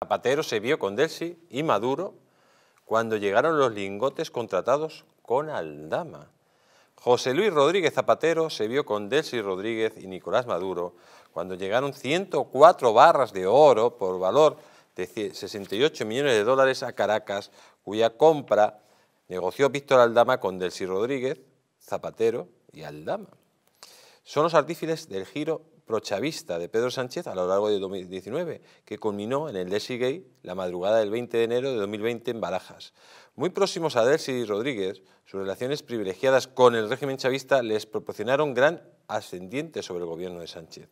Zapatero se vio con Delsi y Maduro cuando llegaron los lingotes contratados con Aldama. José Luis Rodríguez Zapatero se vio con Delsi Rodríguez y Nicolás Maduro cuando llegaron 104 barras de oro por valor de 68 millones de dólares a Caracas, cuya compra negoció Víctor Aldama con Delsi Rodríguez, Zapatero y Aldama son los artífices del giro prochavista de Pedro Sánchez a lo largo de 2019, que culminó en el Delsi Gay la madrugada del 20 de enero de 2020 en Barajas. Muy próximos a Delsi Rodríguez, sus relaciones privilegiadas con el régimen chavista les proporcionaron gran ascendiente sobre el gobierno de Sánchez.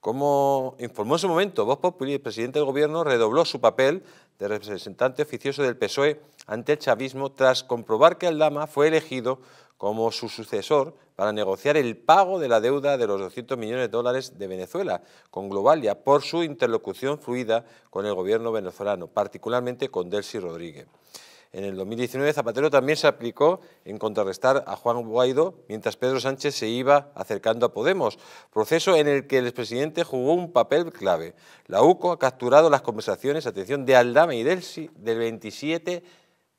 Como informó en su momento Vox Populi, el presidente del gobierno redobló su papel de representante oficioso del PSOE ante el chavismo tras comprobar que Aldama fue elegido como su sucesor para negociar el pago de la deuda de los 200 millones de dólares de Venezuela con Globalia por su interlocución fluida con el gobierno venezolano, particularmente con Delcy Rodríguez. En el 2019 Zapatero también se aplicó en contrarrestar a Juan Guaidó mientras Pedro Sánchez se iba acercando a Podemos, proceso en el que el expresidente jugó un papel clave. La UCO ha capturado las conversaciones, atención, de Aldama y Delsi del 27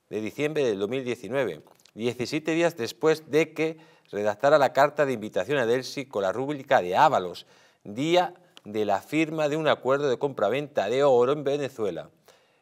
de diciembre del 2019, 17 días después de que redactara la carta de invitación a Delsi con la rúbrica de Ábalos, día de la firma de un acuerdo de compraventa de oro en Venezuela.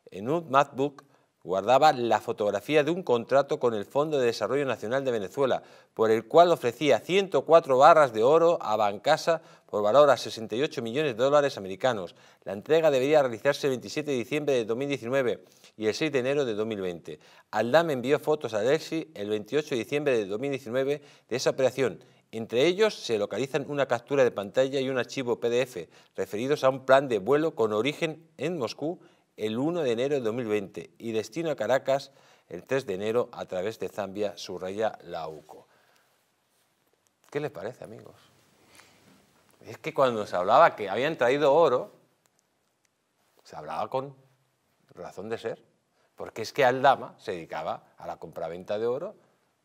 En un MacBook guardaba la fotografía de un contrato con el Fondo de Desarrollo Nacional de Venezuela, por el cual ofrecía 104 barras de oro a Bancasa por valor a 68 millones de dólares americanos. La entrega debería realizarse el 27 de diciembre de 2019 y el 6 de enero de 2020. Aldam envió fotos a Delsi el 28 de diciembre de 2019 de esa operación entre ellos se localizan una captura de pantalla y un archivo PDF referidos a un plan de vuelo con origen en Moscú el 1 de enero de 2020 y destino a Caracas el 3 de enero a través de Zambia, subraya la UCO. ¿Qué les parece, amigos? Es que cuando se hablaba que habían traído oro, se hablaba con razón de ser, porque es que Aldama se dedicaba a la compraventa de oro,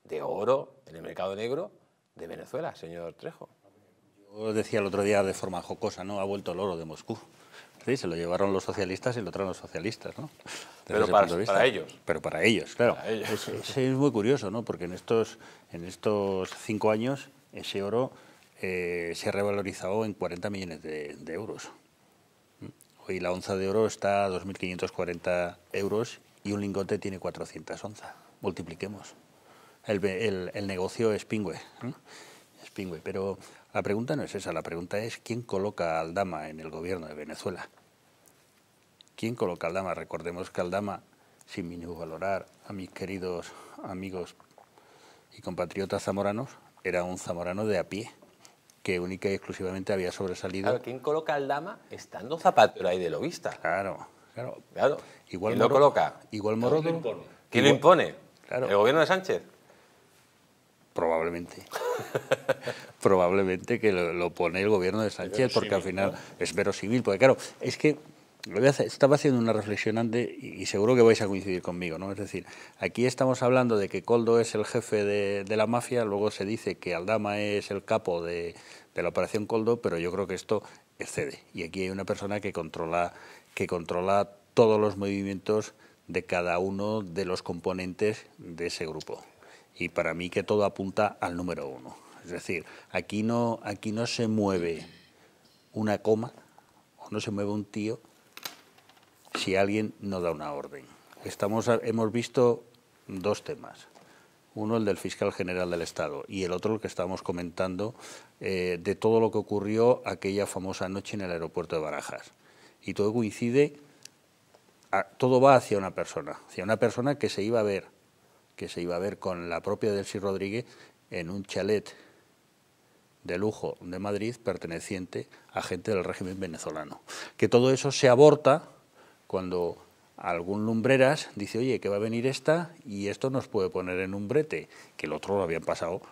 de oro en el mercado negro de Venezuela, señor Trejo. Yo decía el otro día de forma jocosa, ¿no? Ha vuelto el oro de Moscú. Sí, se lo llevaron los socialistas y lo traen los socialistas, ¿no? pero para, ellos. Pero para ellos, claro. Es, muy curioso, ¿no? Porque en estos, en estos cinco años ese oro eh, se ha revalorizado en 40 millones de, euros. ¿Mm? Hoy la onza de oro está a 2.540 euros y un lingote tiene 400 onzas. Multipliquemos. El, negocio es pingüe. ¿no? ...Pingüe, Pero la pregunta no es esa, la pregunta es quién coloca a Aldama en el gobierno de Venezuela. ¿Quién coloca a Aldama, Recordemos que Aldama, sin minusvalorar a mis queridos amigos y compatriotas zamoranos, era un zamorano de a pie que única y exclusivamente había sobresalido. ¿quién coloca a Dama estando Zapatero ahí de lobista? Claro, claro. claro. Igual ¿Quién lo coloca? Igual ¿Quién lo impone? ¿El gobierno de Sánchez? Probablemente. probablemente que lo, pone el gobierno de Sánchez, porque al final es verosímil, porque claro, es que estaba haciendo una reflexión antes y seguro que vais a coincidir conmigo, ¿no? Es decir, aquí estamos hablando de que Coldo es el jefe de, la mafia, luego se dice que Aldama es el capo de, de, la operación Coldo, pero yo creo que esto excede. Y aquí hay una persona que controla, que controla todos los movimientos de cada uno de los componentes de ese grupo y para mí que todo apunta al número uno. Es decir, aquí no, aquí no se mueve una coma o no se mueve un tío si alguien no da una orden. Estamos, hemos visto dos temas. Uno, el del fiscal general del Estado, y el otro, el que estábamos comentando, eh, de todo lo que ocurrió aquella famosa noche en el aeropuerto de Barajas. Y todo coincide, todo va hacia una persona, hacia una persona que se iba a ver que se iba a ver con la propia Delcy Rodríguez en un chalet de lujo de Madrid perteneciente a gente del régimen venezolano. Que todo eso se aborta cuando algún lumbreras dice, oye, que va a venir esta y esto nos puede poner en un brete, que el otro lo habían pasado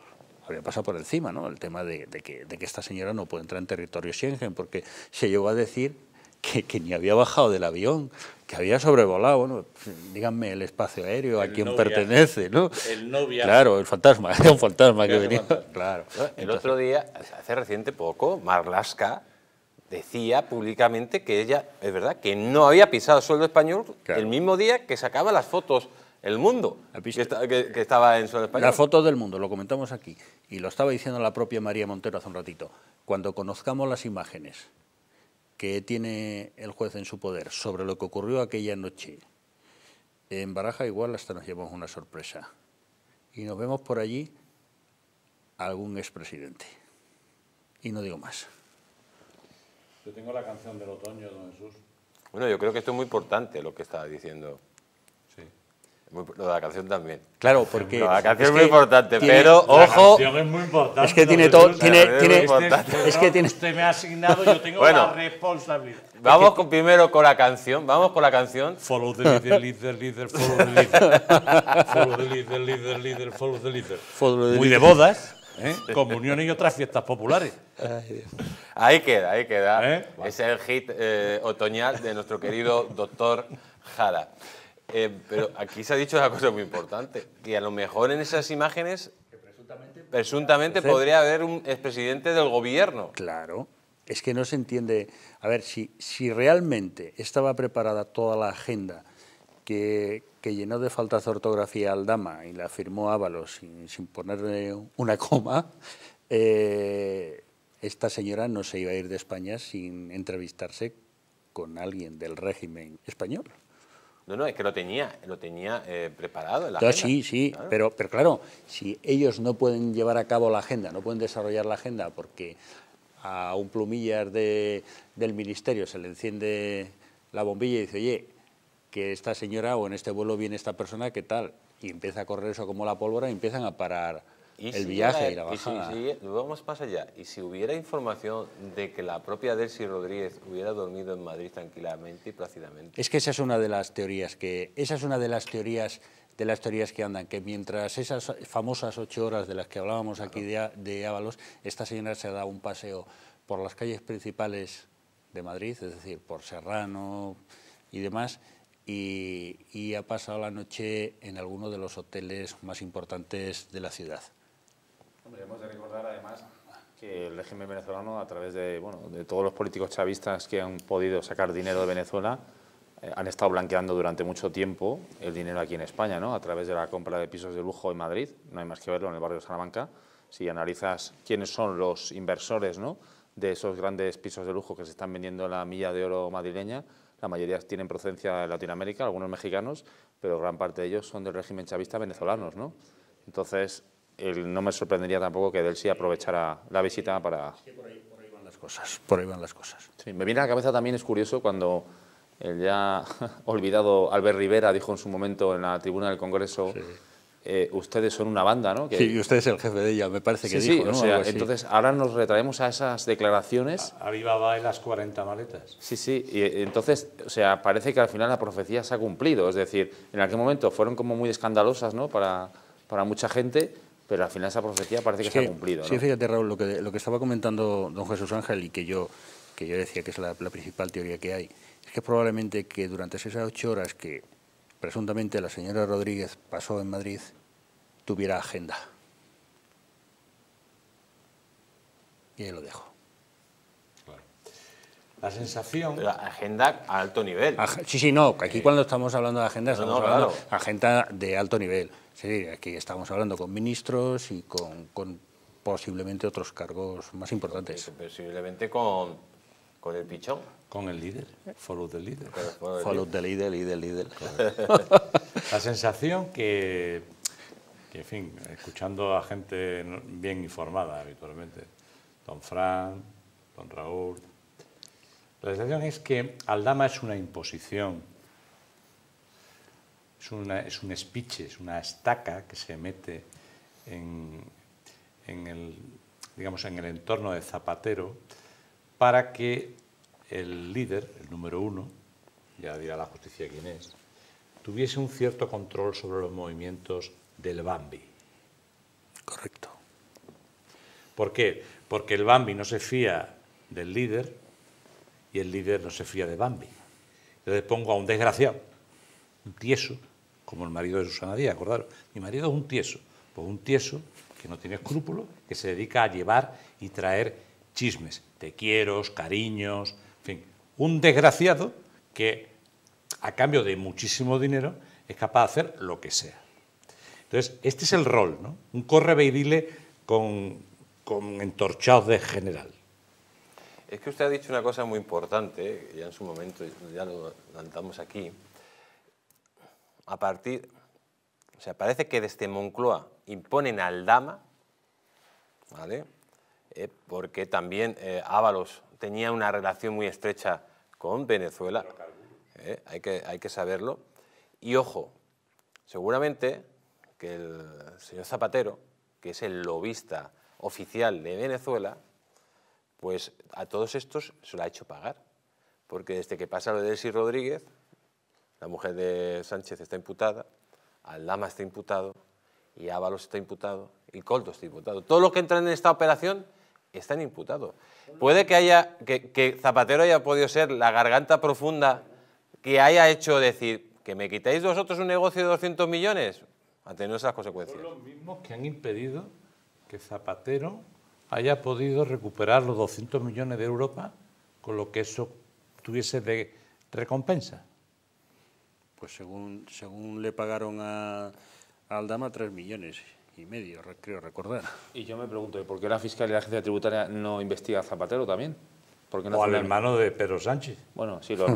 había pasado por encima, ¿no? El tema de, que, esta señora no puede entrar en territorio Schengen, porque se llegó a decir que, que, ni había bajado del avión que había sobrevolado, díganme el espacio aéreo, a quién pertenece, ¿no? El no Claro, el fantasma, era un fantasma que venía. Claro. el otro día, hace reciente poco, Marlaska decía públicamente que ella, es verdad, que no había pisado suelo español el mismo día que sacaba las fotos el mundo que, que, estaba en suelo español. Las fotos del mundo, lo comentamos aquí, y lo estaba diciendo la propia María Montero hace un ratito, cuando conozcamos las imágenes que tiene el juez en su poder sobre lo que ocurrió aquella noche en Baraja, igual hasta nos llevamos una sorpresa. Y nos vemos por allí algún expresidente. Y no digo más. Yo tengo la canción del otoño, don Jesús. Bueno, yo creo que esto es muy importante lo que está diciendo lo de la canción también. Claro, porque. la canción es, muy importante, pero ojo. es que tiene todo. es, que Usted me ha asignado, yo tengo la responsabilidad. Vamos con, primero con la canción. Vamos con la canción. Follow the leader, leader, leader, follow the leader. Follow the leader, leader, leader, follow the leader. muy de bodas. ¿eh? Comuniones y otras fiestas populares. ahí queda, ahí queda. ¿Eh? Es el hit eh, otoñal de nuestro querido doctor Jara. Eh, pero aquí se ha dicho una cosa muy importante, que a lo mejor en esas imágenes presuntamente, podría haber un expresidente del gobierno. Claro, es que no se entiende. A ver, si, si realmente estaba preparada toda la agenda que, llenó de faltas de ortografía al Dama y la firmó Ábalos sin, ponerle una coma, eh, esta señora no se iba a ir de España sin entrevistarse con alguien del régimen español. No, no, es que lo tenía, lo tenía eh, preparado. La Sí, sí, Pero, pero claro, si ellos no pueden llevar a cabo la agenda, no pueden desarrollar la agenda porque a un plumillas de, del ministerio se le enciende la bombilla y dice, oye, que esta señora o en este vuelo viene esta persona, ¿qué tal? Y empieza a correr eso como la pólvora y empiezan a parar el viaje era y la bajada. Y si, vamos más allá. Y si hubiera información de que la propia Delcy Rodríguez hubiera dormido en Madrid tranquilamente y plácidamente. Es que esa es una de las teorías que esa es una de las teorías de las teorías que andan, que mientras esas famosas ocho horas de las que hablábamos aquí de, Ábalos, esta señora se ha dado un paseo por las calles principales de Madrid, es decir, por Serrano y demás, y, y, ha pasado la noche en alguno de los hoteles más importantes de la ciudad hemos de recordar además que el régimen venezolano, a través de, bueno, de todos los políticos chavistas que han podido sacar dinero de Venezuela, eh, han estado blanqueando durante mucho tiempo el dinero aquí en España, ¿no? a través de la compra de pisos de lujo en Madrid, no hay más que verlo en el barrio de Salamanca, si analizas quiénes son los inversores ¿no? de esos grandes pisos de lujo que se están vendiendo en la milla de oro madrileña, la mayoría tienen procedencia de Latinoamérica, algunos mexicanos, pero gran parte de ellos son del régimen chavista venezolanos. ¿no? Entonces, no me sorprendería tampoco que Delsi aprovechara la visita para... por, ahí, por ahí, van las cosas, por ahí van las cosas. me viene a la cabeza también, es curioso, cuando el ya olvidado Albert Rivera dijo en su momento en la tribuna del Congreso... Eh, ustedes son una banda, ¿no? Sí, usted es el jefe de ella, me parece que sí, dijo, entonces ahora nos retraemos a esas declaraciones. va en las 40 maletas. Sí, sí, y eh, entonces, o sea, parece que al final la profecía se ha cumplido, es decir, en aquel momento fueron como muy escandalosas, ¿no? Para, para mucha gente, pero al final esa profecía parece que se ha cumplido. Sí, fíjate, Raúl, lo que, estaba comentando don Jesús Ángel y que yo, que yo decía que es la, la principal teoría que hay, es que probablemente que durante esas ocho horas que presuntamente la señora Rodríguez pasó en Madrid, tuviera agenda. Y ahí lo dejo la sensación. La agenda a alto nivel. sí, sí, no. Aquí cuando estamos hablando de agenda, estamos hablando de agenda de alto nivel. Sí, aquí estamos hablando con ministros y con, posiblemente otros cargos más importantes. Posiblemente con, con el pichón. Con el líder. Follow the leader. Follow, the leader, líder, líder. la sensación que, que, en fin, escuchando a gente bien informada habitualmente, don Fran, don Raúl, la situación es que Aldama es una imposición, es, un espiche, es una estaca que se mete en, el, digamos, en el entorno de Zapatero para que el líder, el número uno, ya dirá la justicia quién es, tuviese un cierto control sobre los movimientos del Bambi. Correcto. ¿Por qué? Porque el Bambi no se fía del líder, el líder no se fía de Bambi. le pongo a un desgraciado, un tieso, como el marido de Susana Díaz, acordaros. Mi marido es un tieso, pues un tieso que no tiene escrúpulos, que se dedica a llevar y traer chismes, te quiero, cariños, en fin. Un desgraciado que a cambio de muchísimo dinero es capaz de hacer lo que sea. Entonces, este es el rol, ¿no? Un corre con, con entorchados de general. Es que usted ha dicho una cosa muy importante, ya en su momento, ya lo adelantamos aquí. A partir, o sea, parece que desde Moncloa imponen al Dama, ¿vale? Eh, porque también eh, Ábalos tenía una relación muy estrecha con Venezuela, eh, hay, que, hay que saberlo. Y ojo, seguramente que el señor Zapatero, que es el lobista oficial de Venezuela, pues a todos estos se lo ha hecho pagar, porque desde que pasa lo de Elsi Rodríguez, la mujer de Sánchez está imputada, Aldama está imputado, y Ábalos está imputado, y Colto está imputado. Todos los que entran en esta operación están imputados. Puede que, haya, que, Zapatero haya podido ser la garganta profunda que haya hecho decir que me quitáis vosotros un negocio de 200 millones, ante tener esas consecuencias. los mismos que han impedido que Zapatero haya podido recuperar los 200 millones de Europa con lo que eso tuviese de recompensa? Pues según, según le pagaron a, Aldama, 3 millones y medio, creo recordar. Y yo me pregunto, ¿por qué la Fiscalía y la Agencia Tributaria no investiga a Zapatero también? o al hermano de Pedro Sánchez. Bueno, sí, los,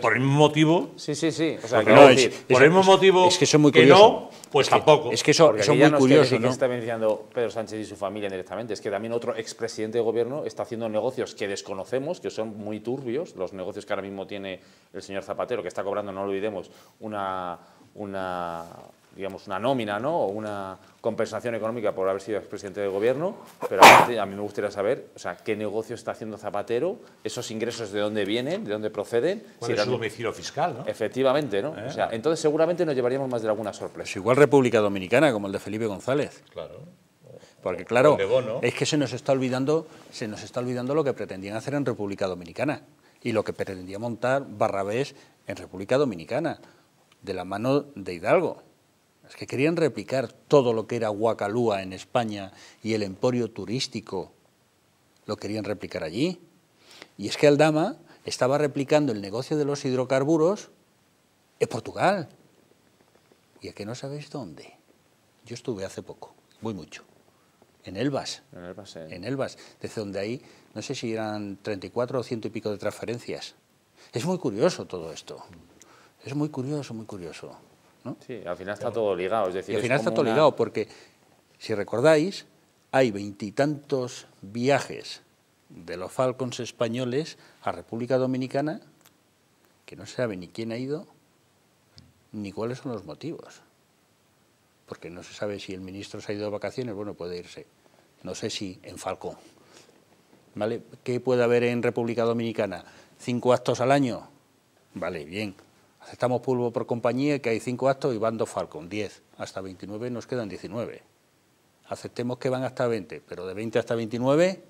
por el mismo motivo. Sí, sí, sí. O sea, por el mismo motivo es que, son muy curiosos. no, pues tampoco. Es que eso, es muy no curioso. Pues que ¿no? está beneficiando Pedro Sánchez y su familia directamente. Es que también otro expresidente de gobierno está haciendo negocios que desconocemos, que son muy turbios. Los negocios que ahora mismo tiene el señor Zapatero, que está cobrando, no lo olvidemos, una, una digamos, una nómina o una compensación económica por haber sido expresidente del gobierno, pero a mí me gustaría saber o sea, qué negocio está haciendo Zapatero, esos ingresos de dónde vienen, de dónde proceden. ¿Cuál si es su domicilio fiscal? ¿no? Efectivamente, ¿no? Eh. o sea, entonces seguramente nos llevaríamos más de alguna sorpresa. igual República Dominicana, como el de Felipe González. Claro. Porque claro, es que se nos está olvidando, se nos está olvidando lo que pretendían hacer en República Dominicana y lo que pretendía montar Barrabés en República Dominicana, de la mano de Hidalgo. Es que querían replicar todo lo que era Huacalúa en España y el emporio turístico, lo querían replicar allí. Y es que Aldama estaba replicando el negocio de los hidrocarburos en Portugal. Y a que no sabéis dónde. Yo estuve hace poco, muy mucho, en Elbas. En Elbas, eh. En Elbas, desde donde ahí, no sé si eran 34 o ciento y pico de transferencias. Es muy curioso todo esto. Es muy curioso, muy curioso. Sí, al final está todo ligado. decir, al final está todo ligado porque, si recordáis, hay veintitantos viajes de los Falcons españoles a República Dominicana que no se sabe ni quién ha ido ni cuáles son los motivos. Porque no se sabe si el ministro se ha ido de vacaciones, bueno, puede irse. No sé si en Falcón. ¿Vale? ¿Qué puede haber en República Dominicana? ¿Cinco actos al año? Vale, bien, Aceptamos pulvo por compañía, que hay cinco actos y van dos Falcon, Diez Hasta 29 nos quedan 19. Aceptemos que van hasta 20, pero de 20 hasta 29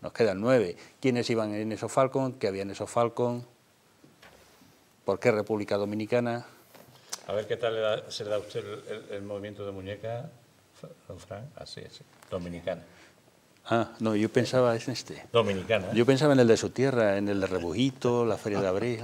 nos quedan nueve. ¿Quiénes iban en esos Falcon? ¿Qué había en esos Falcon? ¿Por qué República Dominicana? A ver qué tal se le da a usted el, movimiento de muñeca, don Frank. Así, ah, así. Dominicana. Ah, no, yo pensaba en este. Dominicana. ¿eh? Yo pensaba en el de su tierra, en el de Rebujito, la Feria de Abril.